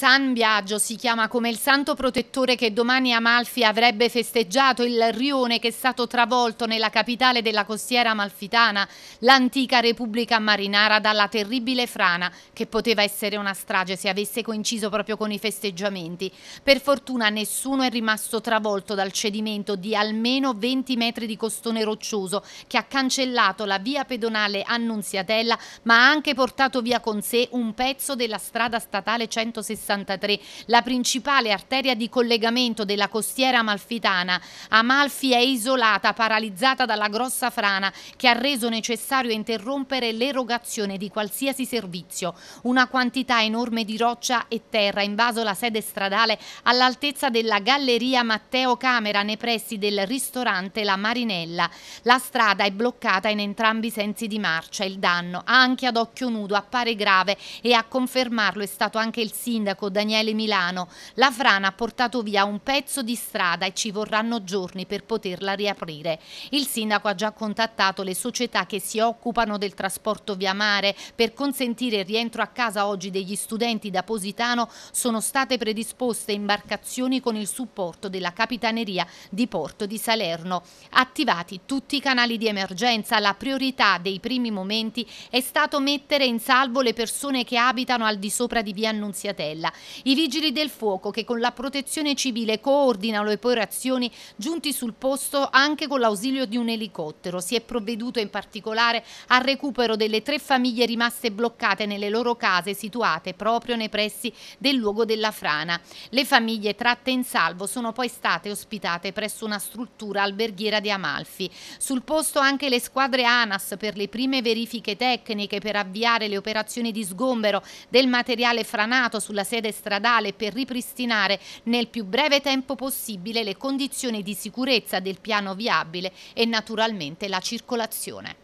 San Biagio si chiama come il santo protettore che domani Amalfi avrebbe festeggiato il rione che è stato travolto nella capitale della costiera amalfitana, l'antica Repubblica Marinara, dalla terribile frana che poteva essere una strage se avesse coinciso proprio con i festeggiamenti. Per fortuna nessuno è rimasto travolto dal cedimento di almeno 20 metri di costone roccioso che ha cancellato la via pedonale Annunziatella ma ha anche portato via con sé un pezzo della strada statale 160 63, la principale arteria di collegamento della costiera amalfitana. Amalfi è isolata, paralizzata dalla grossa frana che ha reso necessario interrompere l'erogazione di qualsiasi servizio. Una quantità enorme di roccia e terra ha invaso la sede stradale all'altezza della galleria Matteo Camera nei pressi del ristorante La Marinella. La strada è bloccata in entrambi i sensi di marcia. Il danno anche ad occhio nudo appare grave e a confermarlo è stato anche il sindaco sindaco Daniele Milano, la frana ha portato via un pezzo di strada e ci vorranno giorni per poterla riaprire. Il sindaco ha già contattato le società che si occupano del trasporto via mare per consentire il rientro a casa oggi degli studenti da Positano sono state predisposte imbarcazioni con il supporto della Capitaneria di Porto di Salerno. Attivati tutti i canali di emergenza, la priorità dei primi momenti è stato mettere in salvo le persone che abitano al di sopra di via Annunziatella. Brindisi. I vigili del fuoco che con la protezione civile coordinano le operazioni giunti sul posto anche con l'ausilio di un elicottero. Si è provveduto in particolare al recupero delle tre famiglie rimaste bloccate nelle loro case situate proprio nei pressi del luogo della frana. Le famiglie tratte in salvo sono poi state ospitate presso una struttura alberghiera di Amalfi. Sul posto anche le squadre ANAS per le prime verifiche tecniche per avviare le operazioni di sgombero del materiale franato sulla serie rete stradale per ripristinare nel più breve tempo possibile le condizioni di sicurezza del piano viabile e naturalmente la circolazione.